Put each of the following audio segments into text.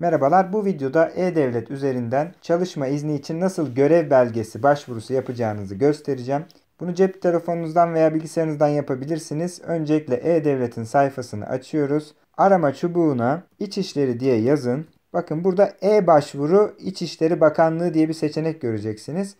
Merhabalar bu videoda E-Devlet üzerinden çalışma izni için nasıl görev belgesi başvurusu yapacağınızı göstereceğim. Bunu cep telefonunuzdan veya bilgisayarınızdan yapabilirsiniz. Öncelikle E-Devlet'in sayfasını açıyoruz. Arama çubuğuna İçişleri diye yazın. Bakın burada E-Başvuru İçişleri Bakanlığı diye bir seçenek göreceksiniz.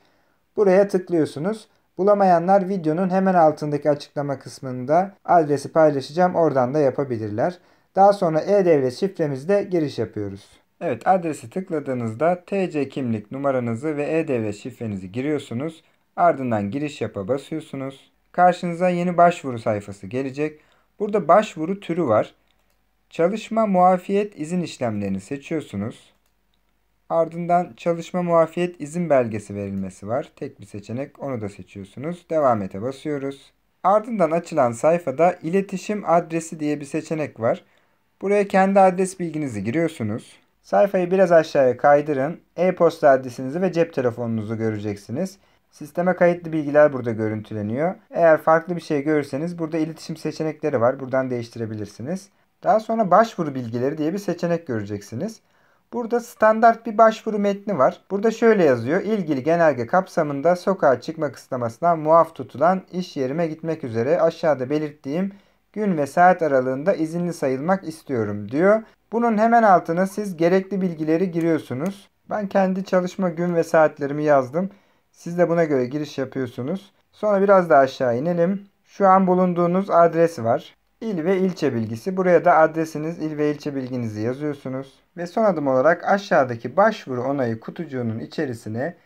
Buraya tıklıyorsunuz. Bulamayanlar videonun hemen altındaki açıklama kısmında adresi paylaşacağım. Oradan da yapabilirler. Daha sonra e-devlet şifremizle giriş yapıyoruz. Evet adresi tıkladığınızda TC kimlik numaranızı ve e-devlet şifrenizi giriyorsunuz. Ardından giriş yapa basıyorsunuz. Karşınıza yeni başvuru sayfası gelecek. Burada başvuru türü var. Çalışma muafiyet izin işlemlerini seçiyorsunuz. Ardından çalışma muafiyet izin belgesi verilmesi var. Tek bir seçenek onu da seçiyorsunuz. Devam ete basıyoruz. Ardından açılan sayfada iletişim adresi diye bir seçenek var. Buraya kendi adres bilginizi giriyorsunuz. Sayfayı biraz aşağıya kaydırın. E-posta adresinizi ve cep telefonunuzu göreceksiniz. Sisteme kayıtlı bilgiler burada görüntüleniyor. Eğer farklı bir şey görürseniz burada iletişim seçenekleri var. Buradan değiştirebilirsiniz. Daha sonra başvuru bilgileri diye bir seçenek göreceksiniz. Burada standart bir başvuru metni var. Burada şöyle yazıyor. İlgili genelge kapsamında sokağa çıkma kısıtlamasına muaf tutulan iş yerime gitmek üzere aşağıda belirttiğim gün ve saat aralığında izinli sayılmak istiyorum diyor. Bunun hemen altına siz gerekli bilgileri giriyorsunuz. Ben kendi çalışma gün ve saatlerimi yazdım. Siz de buna göre giriş yapıyorsunuz. Sonra biraz daha aşağı inelim. Şu an bulunduğunuz adres var. İl ve ilçe bilgisi. Buraya da adresiniz, il ve ilçe bilginizi yazıyorsunuz. Ve son adım olarak aşağıdaki başvuru onayı kutucuğunun içerisine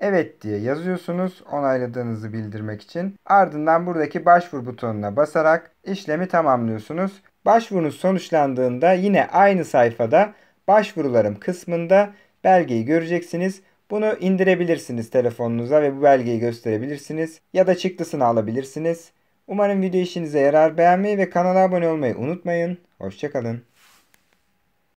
evet diye yazıyorsunuz onayladığınızı bildirmek için. Ardından buradaki başvur butonuna basarak işlemi tamamlıyorsunuz. Başvurunuz sonuçlandığında yine aynı sayfada başvurularım kısmında belgeyi göreceksiniz. Bunu indirebilirsiniz telefonunuza ve bu belgeyi gösterebilirsiniz ya da çıktısını alabilirsiniz. Umarım video işinize yarar. Beğenmeyi ve kanala abone olmayı unutmayın. Hoşçakalın.